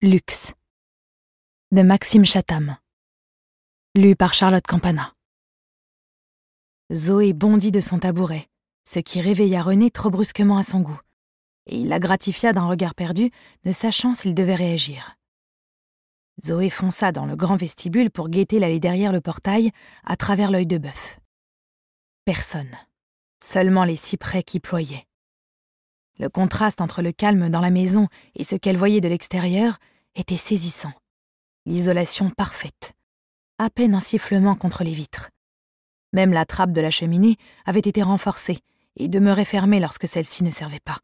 Luxe de Maxime Chatham. Lu par Charlotte Campana. Zoé bondit de son tabouret, ce qui réveilla René trop brusquement à son goût, et il la gratifia d'un regard perdu, ne sachant s'il devait réagir. Zoé fonça dans le grand vestibule pour guetter l'allée derrière le portail, à travers l'œil de bœuf. Personne. Seulement les cyprès qui ployaient. Le contraste entre le calme dans la maison et ce qu'elle voyait de l'extérieur était saisissant. L'isolation parfaite. À peine un sifflement contre les vitres. Même la trappe de la cheminée avait été renforcée et demeurait fermée lorsque celle-ci ne servait pas.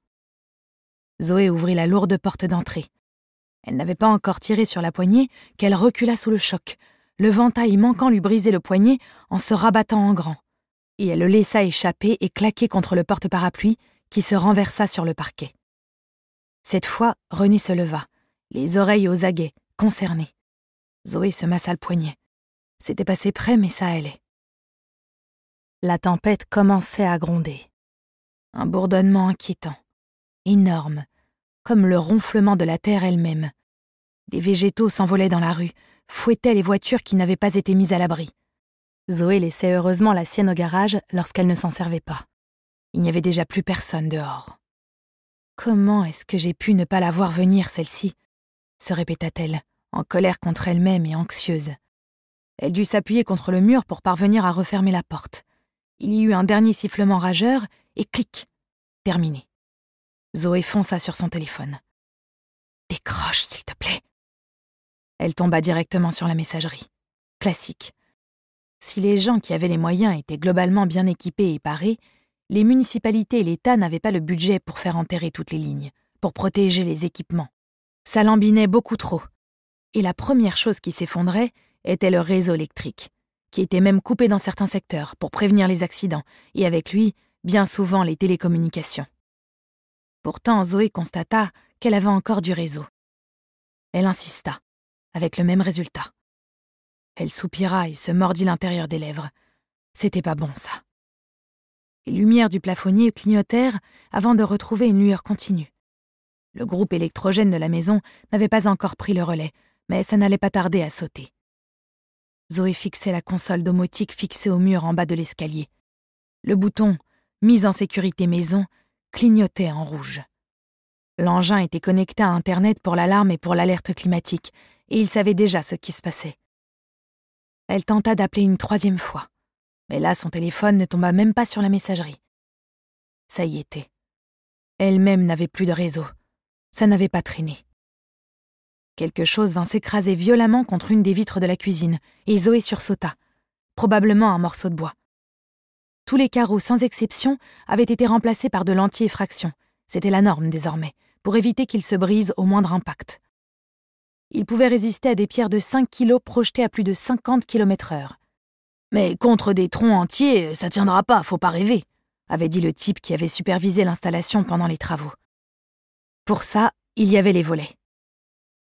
Zoé ouvrit la lourde porte d'entrée. Elle n'avait pas encore tiré sur la poignée qu'elle recula sous le choc, le ventail manquant lui briser le poignet en se rabattant en grand. Et elle le laissa échapper et claquer contre le porte-parapluie, qui se renversa sur le parquet. Cette fois, René se leva, les oreilles aux aguets, concerné. Zoé se massa le poignet. C'était passé près, mais ça allait. La tempête commençait à gronder. Un bourdonnement inquiétant, énorme, comme le ronflement de la terre elle-même. Des végétaux s'envolaient dans la rue, fouettaient les voitures qui n'avaient pas été mises à l'abri. Zoé laissait heureusement la sienne au garage lorsqu'elle ne s'en servait pas. Il n'y avait déjà plus personne dehors. Comment est-ce que j'ai pu ne pas la voir venir, celle-ci se répéta-t-elle, en colère contre elle-même et anxieuse. Elle dut s'appuyer contre le mur pour parvenir à refermer la porte. Il y eut un dernier sifflement rageur et clic Terminé. Zoé fonça sur son téléphone. Décroche, s'il te plaît. Elle tomba directement sur la messagerie. Classique. Si les gens qui avaient les moyens étaient globalement bien équipés et parés, les municipalités et l'État n'avaient pas le budget pour faire enterrer toutes les lignes, pour protéger les équipements. Ça lambinait beaucoup trop. Et la première chose qui s'effondrait était le réseau électrique, qui était même coupé dans certains secteurs pour prévenir les accidents, et avec lui, bien souvent les télécommunications. Pourtant, Zoé constata qu'elle avait encore du réseau. Elle insista, avec le même résultat. Elle soupira et se mordit l'intérieur des lèvres. C'était pas bon, ça. Les lumières du plafonnier clignotèrent avant de retrouver une lueur continue. Le groupe électrogène de la maison n'avait pas encore pris le relais, mais ça n'allait pas tarder à sauter. Zoé fixait la console domotique fixée au mur en bas de l'escalier. Le bouton Mise en sécurité maison clignotait en rouge. L'engin était connecté à Internet pour l'alarme et pour l'alerte climatique, et il savait déjà ce qui se passait. Elle tenta d'appeler une troisième fois. Mais là, son téléphone ne tomba même pas sur la messagerie. Ça y était. Elle-même n'avait plus de réseau. Ça n'avait pas traîné. Quelque chose vint s'écraser violemment contre une des vitres de la cuisine, et Zoé sursauta. Probablement un morceau de bois. Tous les carreaux, sans exception, avaient été remplacés par de l'anti-effraction. C'était la norme désormais, pour éviter qu'ils se brisent au moindre impact. Ils pouvaient résister à des pierres de 5 kilos projetées à plus de 50 km heure. Mais contre des troncs entiers, ça tiendra pas, faut pas rêver, avait dit le type qui avait supervisé l'installation pendant les travaux. Pour ça, il y avait les volets.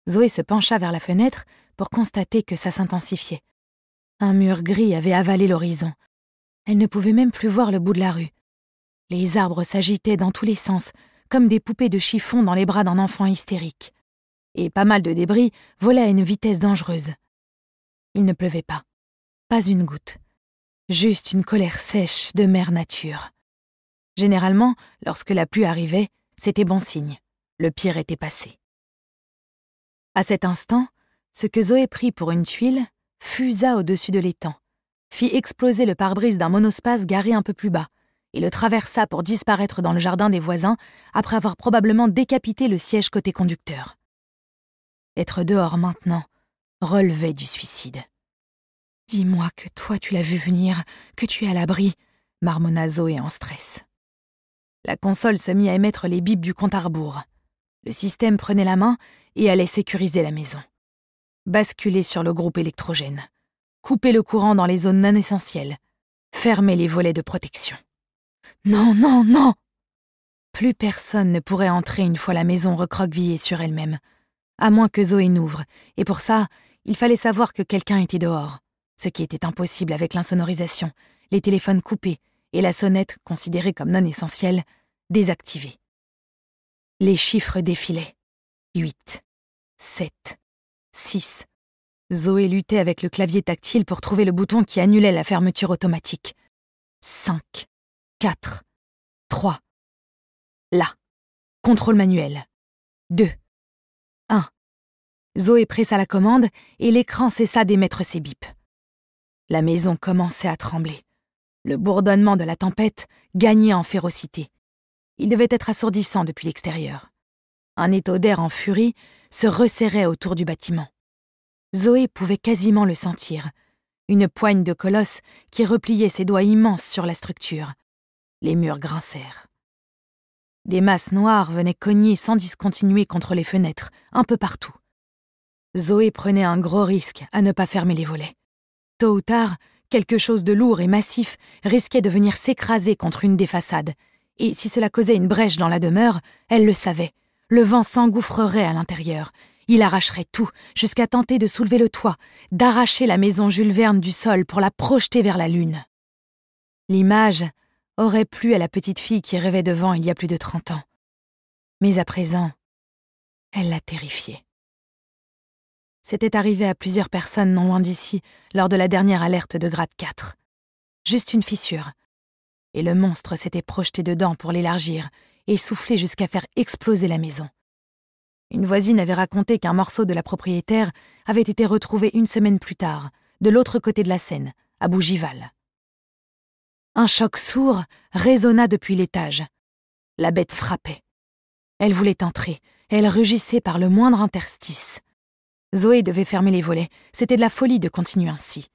Zoé se pencha vers la fenêtre pour constater que ça s'intensifiait. Un mur gris avait avalé l'horizon. Elle ne pouvait même plus voir le bout de la rue. Les arbres s'agitaient dans tous les sens, comme des poupées de chiffon dans les bras d'un enfant hystérique. Et pas mal de débris volaient à une vitesse dangereuse. Il ne pleuvait pas pas une goutte. Juste une colère sèche de mère nature. Généralement, lorsque la pluie arrivait, c'était bon signe. Le pire était passé. À cet instant, ce que Zoé prit pour une tuile fusa au-dessus de l'étang, fit exploser le pare-brise d'un monospace garé un peu plus bas, et le traversa pour disparaître dans le jardin des voisins après avoir probablement décapité le siège côté conducteur. Être dehors maintenant relevait du suicide. Dis-moi que toi tu l'as vu venir, que tu es à l'abri, marmonna Zoé en stress. La console se mit à émettre les bips du compte à rebours. Le système prenait la main et allait sécuriser la maison. Basculer sur le groupe électrogène. Couper le courant dans les zones non essentielles. Fermer les volets de protection. Non, non, non Plus personne ne pourrait entrer une fois la maison recroquevillée sur elle-même. À moins que Zoé n'ouvre, et pour ça, il fallait savoir que quelqu'un était dehors ce qui était impossible avec l'insonorisation, les téléphones coupés et la sonnette, considérée comme non essentielle, désactivée. Les chiffres défilaient. 8, 7, 6. Zoé luttait avec le clavier tactile pour trouver le bouton qui annulait la fermeture automatique. 5, 4, 3. Là. Contrôle manuel. 2, 1. Zoé pressa la commande et l'écran cessa d'émettre ses bips. La maison commençait à trembler. Le bourdonnement de la tempête gagnait en férocité. Il devait être assourdissant depuis l'extérieur. Un étau d'air en furie se resserrait autour du bâtiment. Zoé pouvait quasiment le sentir, une poigne de colosse qui repliait ses doigts immenses sur la structure. Les murs grincèrent. Des masses noires venaient cogner sans discontinuer contre les fenêtres, un peu partout. Zoé prenait un gros risque à ne pas fermer les volets. Tôt ou tard, quelque chose de lourd et massif risquait de venir s'écraser contre une des façades, et si cela causait une brèche dans la demeure, elle le savait. Le vent s'engouffrerait à l'intérieur. Il arracherait tout, jusqu'à tenter de soulever le toit, d'arracher la maison Jules Verne du sol pour la projeter vers la lune. L'image aurait plu à la petite fille qui rêvait devant il y a plus de trente ans. Mais à présent, elle la terrifiée. C'était arrivé à plusieurs personnes non loin d'ici lors de la dernière alerte de grade 4. Juste une fissure. Et le monstre s'était projeté dedans pour l'élargir et souffler jusqu'à faire exploser la maison. Une voisine avait raconté qu'un morceau de la propriétaire avait été retrouvé une semaine plus tard, de l'autre côté de la Seine, à Bougival. Un choc sourd résonna depuis l'étage. La bête frappait. Elle voulait entrer, elle rugissait par le moindre interstice. Zoé devait fermer les volets. C'était de la folie de continuer ainsi.